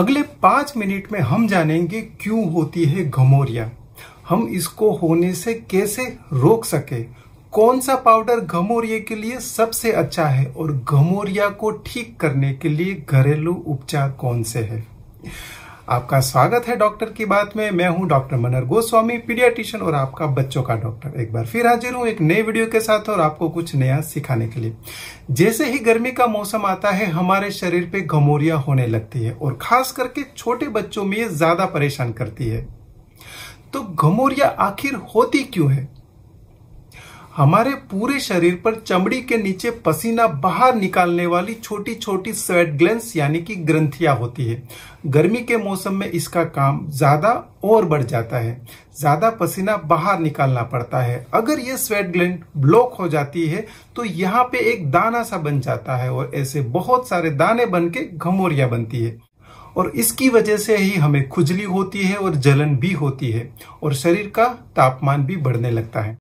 अगले पांच मिनट में हम जानेंगे क्यों होती है घमोरिया हम इसको होने से कैसे रोक सके कौन सा पाउडर घमोरिया के लिए सबसे अच्छा है और घमोरिया को ठीक करने के लिए घरेलू उपचार कौन से है आपका स्वागत है डॉक्टर की बात में मैं हूं डॉक्टर मनर गोस्वामी पीडियाटिशियन और आपका बच्चों का डॉक्टर एक बार फिर हाजिर हूं एक नए वीडियो के साथ और आपको कुछ नया सिखाने के लिए जैसे ही गर्मी का मौसम आता है हमारे शरीर पे घमोरिया होने लगती है और खास करके छोटे बच्चों में ये ज्यादा परेशान करती है तो घमोरिया आखिर होती क्यों है हमारे पूरे शरीर पर चमड़ी के नीचे पसीना बाहर निकालने वाली छोटी छोटी स्वेट ग्लैंड यानी कि ग्रंथियां होती है गर्मी के मौसम में इसका काम ज्यादा और बढ़ जाता है ज्यादा पसीना बाहर निकालना पड़ता है अगर ये स्वेट ग्लैंड ब्लॉक हो जाती है तो यहाँ पे एक दाना सा बन जाता है और ऐसे बहुत सारे दाने बन के घमोरिया बनती है और इसकी वजह से ही हमें खुजली होती है और जलन भी होती है और शरीर का तापमान भी बढ़ने लगता है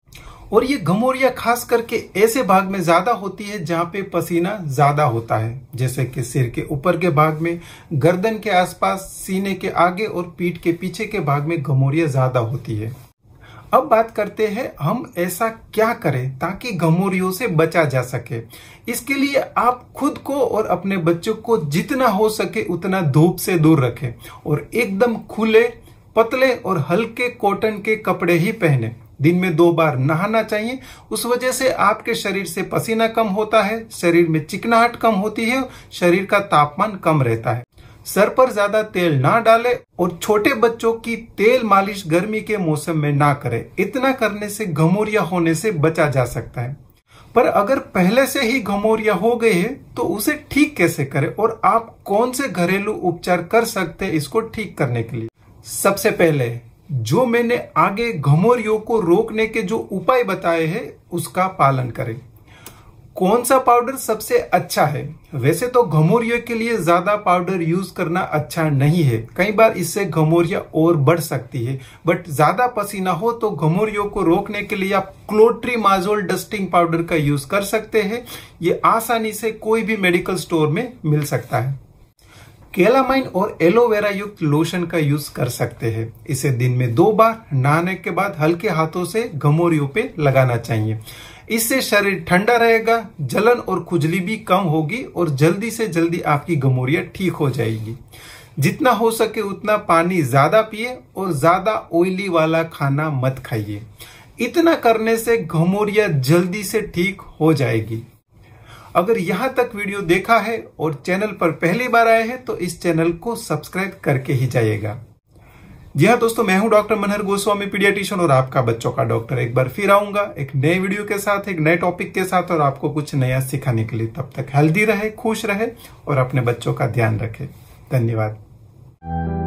और ये घमोरिया खास करके ऐसे भाग में ज्यादा होती है जहां पे पसीना ज्यादा होता है जैसे कि सिर के ऊपर के भाग में गर्दन के आसपास सीने के आगे और पीठ के पीछे के भाग में घमोरिया ज्यादा होती है अब बात करते हैं हम ऐसा क्या करें ताकि घमोरियों से बचा जा सके इसके लिए आप खुद को और अपने बच्चों को जितना हो सके उतना धूप से दूर रखें और एकदम खुले पतले और हल्के कॉटन के कपड़े ही पहने दिन में दो बार नहाना चाहिए उस वजह से आपके शरीर से पसीना कम होता है शरीर में चिकनाहट कम होती है शरीर का तापमान कम रहता है सर पर ज्यादा तेल ना डालें और छोटे बच्चों की तेल मालिश गर्मी के मौसम में ना करें इतना करने से घमोरिया होने से बचा जा सकता है पर अगर पहले से ही घमोरिया हो गई है तो उसे ठीक कैसे करें और आप कौन से घरेलू उपचार कर सकते हैं इसको ठीक करने के लिए सबसे पहले जो मैंने आगे घमोरियों को रोकने के जो उपाय बताए हैं उसका पालन करें कौन सा पाउडर सबसे अच्छा है वैसे तो घमोरियों के लिए ज्यादा पाउडर यूज करना अच्छा नहीं है कई बार इससे घमोरिया और बढ़ सकती है बट ज्यादा पसीना हो तो घमोरियों को रोकने के लिए आप क्लोट्रीमाजोल डस्टिंग पाउडर का यूज कर सकते हैं ये आसानी से कोई भी मेडिकल स्टोर में मिल सकता है केलामाइन और एलोवेरा युक्त लोशन का यूज कर सकते हैं इसे दिन में दो बार नहाने के बाद हल्के हाथों से घमोरियों पे लगाना चाहिए इससे शरीर ठंडा रहेगा जलन और खुजली भी कम होगी और जल्दी से जल्दी आपकी घमोरिया ठीक हो जाएगी जितना हो सके उतना पानी ज्यादा पिए और ज्यादा ऑयली वाला खाना मत खाइए इतना करने से घमोरिया जल्दी से ठीक हो जाएगी अगर यहां तक वीडियो देखा है और चैनल पर पहली बार आए हैं तो इस चैनल को सब्सक्राइब करके ही जाइएगा जी हाँ दोस्तों मैं हूं डॉक्टर मनहर गोस्वामी पीडियाटिशियन और आपका बच्चों का डॉक्टर एक बार फिर आऊंगा एक नए वीडियो के साथ एक नए टॉपिक के साथ और आपको कुछ नया सिखाने के लिए तब तक हेल्दी रहे खुश रहे और अपने बच्चों का ध्यान रखे धन्यवाद